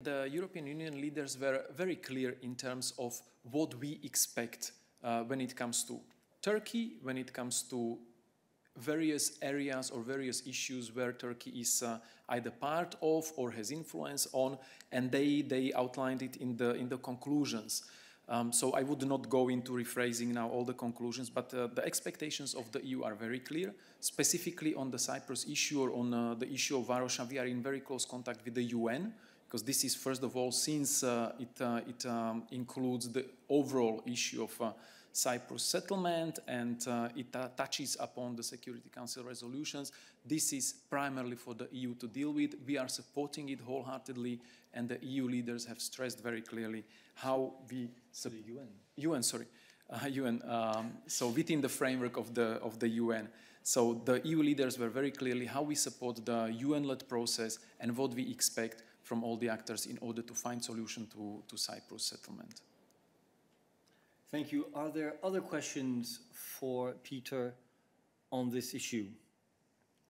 The European Union leaders were very clear in terms of what we expect uh, when it comes to Turkey, when it comes to various areas or various issues where Turkey is uh, either part of or has influence on, and they, they outlined it in the, in the conclusions. Um, so I would not go into rephrasing now all the conclusions, but uh, the expectations of the EU are very clear. Specifically on the Cyprus issue or on uh, the issue of Varosha, we are in very close contact with the UN because this is, first of all, since uh, it, uh, it um, includes the overall issue of uh, Cyprus settlement and uh, it uh, touches upon the Security Council resolutions. This is primarily for the EU to deal with. We are supporting it wholeheartedly and the EU leaders have stressed very clearly how we... The UN. UN, sorry. UN, uh, um, so within the framework of the, of the UN. So the EU leaders were very clearly how we support the UN-led process and what we expect from all the actors in order to find solution to, to Cyprus settlement. Thank you. Are there other questions for Peter on this issue?